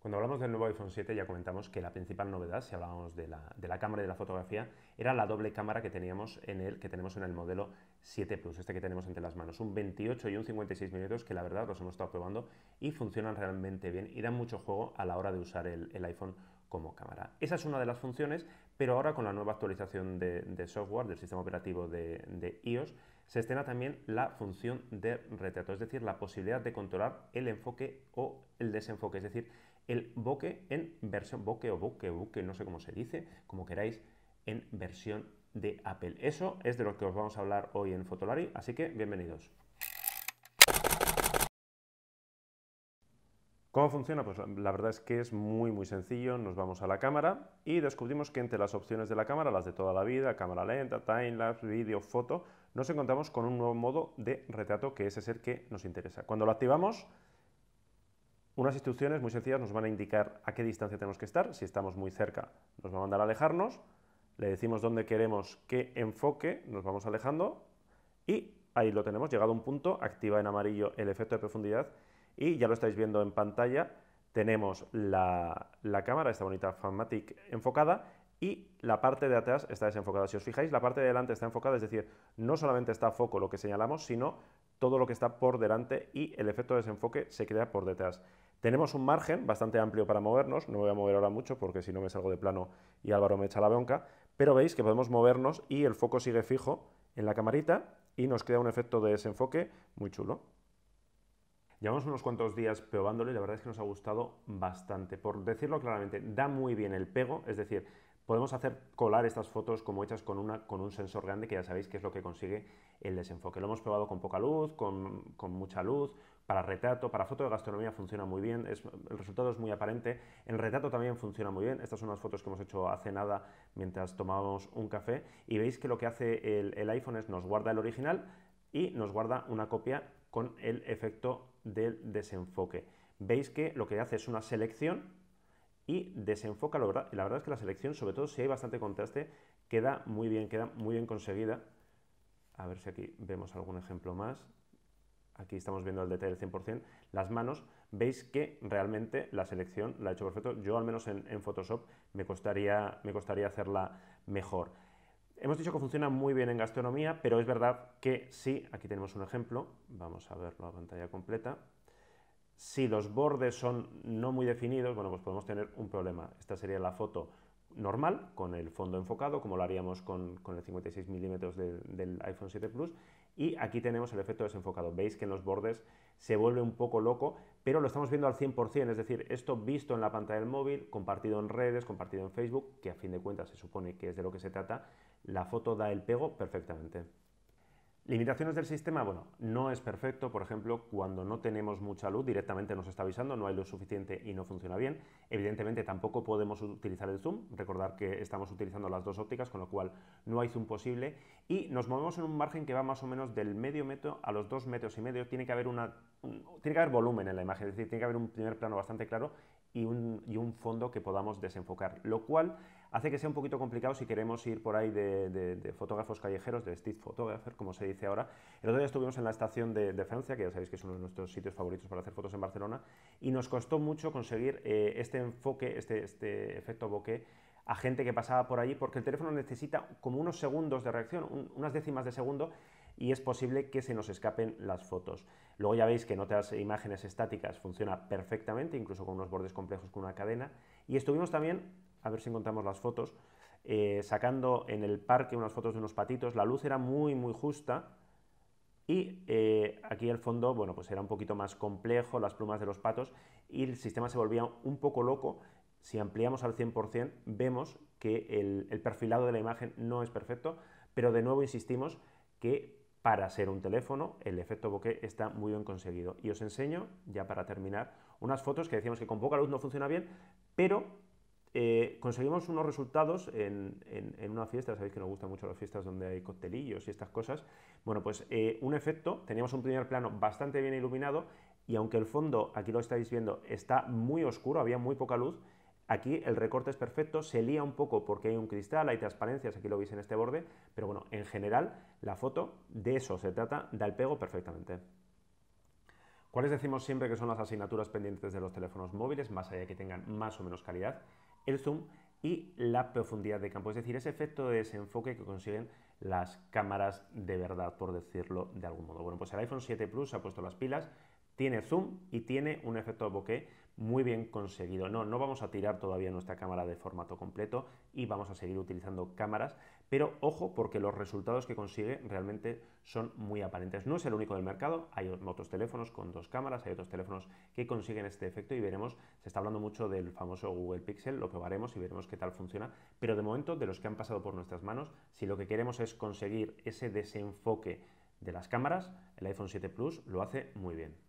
Cuando hablamos del nuevo iPhone 7 ya comentamos que la principal novedad, si hablábamos de la, cámara y de la fotografía, era la doble cámara que teníamos en el, que tenemos en el modelo 7 Plus, este que tenemos entre las manos, un 28 y un 56 minutos que la verdad los hemos estado probando y funcionan realmente bien y dan mucho juego a la hora de usar el, el iPhone como cámara. Esa es una de las funciones, pero ahora con la nueva actualización de, software del sistema operativo de, de, iOS se estrena también la función de retrato, es decir, la posibilidad de controlar el enfoque o el desenfoque, es decir, el bokeh en versión, bokeh o bokeh, buque, no sé cómo se dice, como queráis, en versión de Apple. Eso es de lo que os vamos a hablar hoy en Fotolari, así que bienvenidos. ¿Cómo funciona? Pues la verdad es que es muy muy sencillo. Nos vamos a la cámara y descubrimos que entre las opciones de la cámara, las de toda la vida, cámara lenta, timelapse, vídeo, foto, nos encontramos con un nuevo modo de retrato que es ese que nos interesa. Cuando lo activamos, unas instrucciones muy sencillas nos van a indicar a qué distancia tenemos que estar. Si estamos muy cerca, nos va a mandar a alejarnos. Le decimos dónde queremos que enfoque, nos vamos alejando. Y ahí lo tenemos, llegado a un punto, activa en amarillo el efecto de profundidad. Y ya lo estáis viendo en pantalla, tenemos la, cámara, esta bonita Fanmatic enfocada, y la parte de atrás está desenfocada. Si os fijáis, la parte de delante está enfocada, es decir, no solamente está a foco lo que señalamos, sino todo lo que está por delante y el efecto de desenfoque se crea por detrás. Tenemos un margen bastante amplio para movernos, no me voy a mover ahora mucho porque si no me salgo de plano y Álvaro me echa la bronca, pero veis que podemos movernos y el foco sigue fijo en la camarita y nos crea un efecto de desenfoque muy chulo. Llevamos unos cuantos días probándolo y la verdad es que nos ha gustado bastante. Por decirlo claramente, da muy bien el pego, es decir, podemos hacer colar estas fotos como hechas con, una, con un sensor grande que ya sabéis que es lo que consigue el desenfoque. Lo hemos probado con poca luz, con, mucha luz, para retrato, para foto de gastronomía funciona muy bien, el resultado es muy aparente, en retrato también funciona muy bien, estas son unas fotos que hemos hecho hace nada mientras tomábamos un café y veis que lo que hace el, el iPhone es nos guarda el original y nos guarda una copia con el efecto del desenfoque. Veis que lo que hace es una selección y desenfoca, la verdad, la verdad es que la selección, sobre todo si hay bastante contraste, queda muy bien, queda muy bien conseguida. A ver si aquí vemos algún ejemplo más. Aquí estamos viendo el detalle del 100%. Las manos, veis que realmente la selección la he hecho perfecto. Yo al menos en, en Photoshop me costaría, me costaría hacerla mejor. Hemos dicho que funciona muy bien en gastronomía, pero es verdad que sí, aquí tenemos un ejemplo, vamos a verlo a pantalla completa. Si los bordes son no muy definidos, bueno, pues podemos tener un problema. Esta sería la foto normal, con el fondo enfocado, como lo haríamos con, el 56 milímetros del iPhone 7 Plus. Y aquí tenemos el efecto desenfocado. Veis que en los bordes se vuelve un poco loco, pero lo estamos viendo al 100%, es decir, esto visto en la pantalla del móvil, compartido en redes, compartido en Facebook, que a fin de cuentas se supone que es de lo que se trata, la foto da el pego perfectamente. Limitaciones del sistema, bueno, no es perfecto, por ejemplo, cuando no tenemos mucha luz, directamente nos está avisando, no hay luz suficiente y no funciona bien. Evidentemente tampoco podemos utilizar el zoom, recordar que estamos utilizando las dos ópticas, con lo cual no hay zoom posible, y nos movemos en un margen que va más o menos del medio metro a los dos metros y medio, tiene que haber, una, tiene que haber volumen en la imagen, es decir, tiene que haber un primer plano bastante claro y un, y un fondo que podamos desenfocar, lo cual hace que sea un poquito complicado si queremos ir por ahí de, fotógrafos callejeros, de street photographer, como se dice ahora. El otro día estuvimos en la estación de, Francia, que ya sabéis que es uno de nuestros sitios favoritos para hacer fotos en Barcelona, y nos costó mucho conseguir eh, este enfoque, este, este, efecto bokeh a gente que pasaba por allí, porque el teléfono necesita como unos segundos de reacción, unas décimas de segundo, y es posible que se nos escapen las fotos. Luego ya veis que en otras imágenes estáticas funciona perfectamente, incluso con unos bordes complejos con una cadena. Y estuvimos también, a ver si encontramos las fotos, eh, sacando en el parque unas fotos de unos patitos. La luz era muy, muy justa. Y eh, aquí el fondo, bueno, pues era un poquito más complejo, las plumas de los patos, y el sistema se volvía un poco loco. Si ampliamos al 100%, vemos que el perfilado de la imagen no es perfecto, pero de nuevo insistimos que para ser un teléfono, el efecto bokeh está muy bien conseguido. Y os enseño, ya para terminar, unas fotos que decíamos que con poca luz no funciona bien, pero eh, conseguimos unos resultados en, una fiesta, sabéis que nos gustan mucho las fiestas donde hay coctelillos y estas cosas. Bueno, pues eh, un efecto, teníamos un primer plano bastante bien iluminado y aunque el fondo, aquí lo estáis viendo, está muy oscuro, había muy poca luz, Aquí el recorte es perfecto, se lía un poco porque hay un cristal, hay transparencias, aquí lo veis en este borde, pero bueno, en general la foto, de eso se trata, da el pego perfectamente. ¿Cuáles decimos siempre que son las asignaturas pendientes de los teléfonos móviles, más allá de que tengan más o menos calidad? El zoom y la profundidad de campo, es decir, ese efecto de desenfoque que consiguen las cámaras de verdad, por decirlo de algún modo. Bueno, pues el iPhone 7 Plus ha puesto las pilas, tiene zoom y tiene un efecto bokeh muy bien conseguido. No, no vamos a tirar todavía nuestra cámara de formato completo y vamos a seguir utilizando cámaras, pero ojo porque los resultados que consigue realmente son muy aparentes. No es el único del mercado, hay otros teléfonos con dos cámaras, hay otros teléfonos que consiguen este efecto y veremos, se está hablando mucho del famoso Google Pixel, lo probaremos y veremos qué tal funciona, pero de momento de los que han pasado por nuestras manos, si lo que queremos es conseguir ese desenfoque de las cámaras, el iPhone 7 Plus lo hace muy bien.